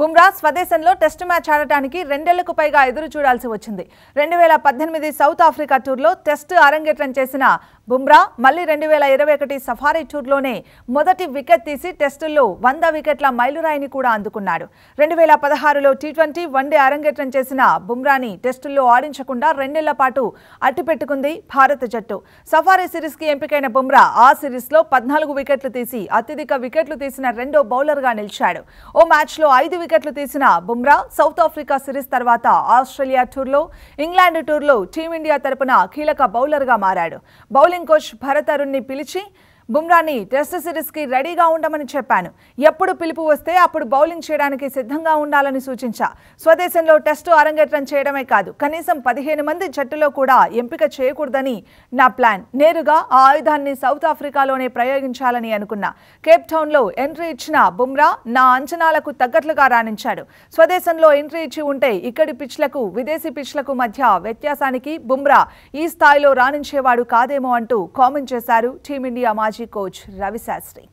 బుమ్రా స్వదేశంలో test match ఆడటానికి రెండేళ్లకు పైగా ఎదురు చూడాల్సి వచ్చింది రెండు వేల పద్దెనిమిది సౌత్ ఆఫ్రికా టూర్లో టెస్టు అరంగేట్రం చేసిన బుమ్రా మళ్లీ రెండు వేల ఇరవై ఒకటి సఫారీ టూర్లోనే మొదటి వికెట్ తీసి టెస్టుల్లో వంద వికెట్ల మైలురాయిని కూడా అందుకున్నాడు రెండు వేల పదహారులో టీ ట్వంటీ వన్డే అరంగేట్రం చేసిన బుమ్రాని టెస్టుల్లో ఆడించకుండా రెండేళ్ల పాటు అట్టిపెట్టుకుంది భారత జట్టు సఫారీ సిరీస్కి ఎంపికైన బుమ్రా ఆ సిరీస్లో పద్నాలుగు వికెట్లు తీసి అత్యధిక వికెట్లు తీసిన రెండో బౌలర్గా నిలిచాడు ఓ మ్యాచ్లో ఐదు వికెట్లు తీసిన బుమ్రా సౌత్ ఆఫ్రికా సిరీస్ తర్వాత ఆస్ట్రేలియా టూర్లో ఇంగ్లాండ్ టూర్లో టీమిండియా తరపున కీలక బౌలర్గా మారాడు బౌలింగ్ కోచ్ భరత్ అరుణ్ని పిలిచి బుమ్రాని టెస్ట్ సిరీస్కి రెడీగా ఉండమని చెప్పాను ఎప్పుడు పిలుపు వస్తే అప్పుడు బౌలింగ్ చేయడానికి సిద్ధంగా ఉండాలని సూచించా స్వదేశంలో టెస్టు అరంగేట్రం చేయడమే కాదు కనీసం పదిహేను మంది జట్టులో కూడా ఎంపిక చేయకూడదని నా ప్లాన్ నేరుగా ఆ ఆయుధాన్ని సౌత్ ఆఫ్రికాలోనే ప్రయోగించాలని అనుకున్నా కేప్ టౌన్లో ఎంట్రీ ఇచ్చిన బుమ్రా నా అంచనాలకు తగ్గట్లుగా రాణించాడు స్వదేశంలో ఎంట్రీ ఇచ్చి ఉంటే ఇక్కడి పిచ్లకు విదేశీ పిచ్లకు మధ్య వ్యత్యాసానికి బుమ్రా ఈ స్థాయిలో రాణించేవాడు కాదేమో అంటూ కామెంట్ చేశారు టీమిండియా మాజీ माजी कोच रविशास्त्री